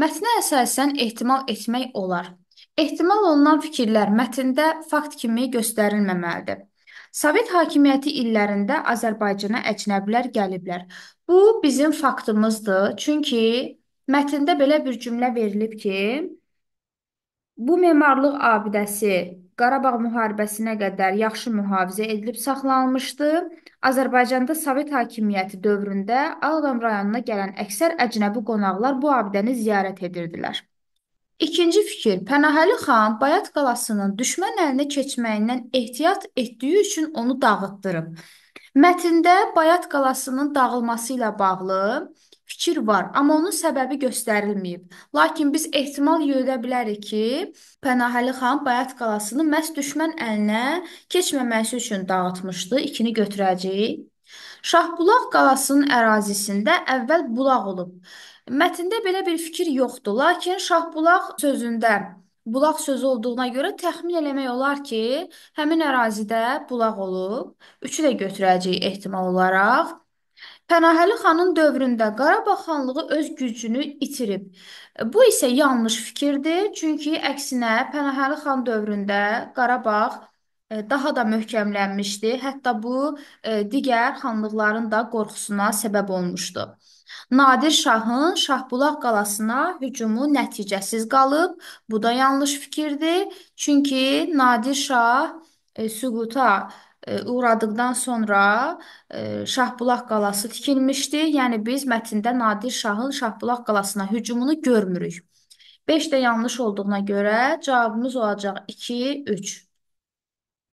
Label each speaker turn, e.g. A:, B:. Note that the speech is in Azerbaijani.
A: Mətnə əsasən ehtimal etmək olar. Ehtimal olunan fikirlər mətndə fakt kimi göstərilməməlidir. Sovet hakimiyyəti illərində Azərbaycana əcnəbilər gəliblər. Bu bizim faktımızdır. Çünki mətndə belə bir cümlə verilib ki, bu memarlıq abidəsi Qarabağ müharibəsinə qədər yaxşı mühafizə edilib saxlanılmışdı. Azərbaycanda Sovet hakimiyyəti dövründə Ağdam rayonuna gələn əksər əcnəbi qonaqlar bu abidəni ziyarət edirdilər. İkinci fikir, Pənahəli xan Bayat qalasının düşmən əlinə keçməyindən ehtiyat etdiyi üçün onu dağıtdırıb. Mətndə Bayat qalasının dağılması ilə bağlı fikir var, amma onun səbəbi göstərilməyib. Lakin biz ehtimal yürüdə bilərik ki, Pənahəli xan Bayat qalasını məhz düşmən əlinə keçməməsi üçün dağıtmışdı. İkini götürəcəyik. Şahbulaq qalasının ərazisində əvvəl bulaq olub. Mətndə belə bir fikir yoxdur, lakin Şahbulaq sözündə bulaq sözü olduğuna görə təxmin eləmək olar ki, həmin ərazidə bulaq olub. Üçü də götürəcəyik ehtimal olaraq. Pənahəli xanın dövründə Qarabağ xanlığı öz gücünü itirib. Bu isə yanlış fikirdir, çünki əksinə Pənahəli xan dövründə Qarabağ e, daha da möhkəmlənmişdi. Hətta bu e, digər xanlıqların da qorxusuna səbəb olmuşdu. Nadir Şahın Şahbulaq qalasına hücumu nəticəsiz qalıb. Bu da yanlış fikirdir. Çünki Nadir Şah e, süquta e, uğradıqdan sonra e, Şahbulaq qalası tikilmişdi. Yəni biz mətndə Nadir Şahın Şahbulaq qalasına hücumunu görmürük. 5 də yanlış olduğuna görə cavabımız olacaq 2, 3.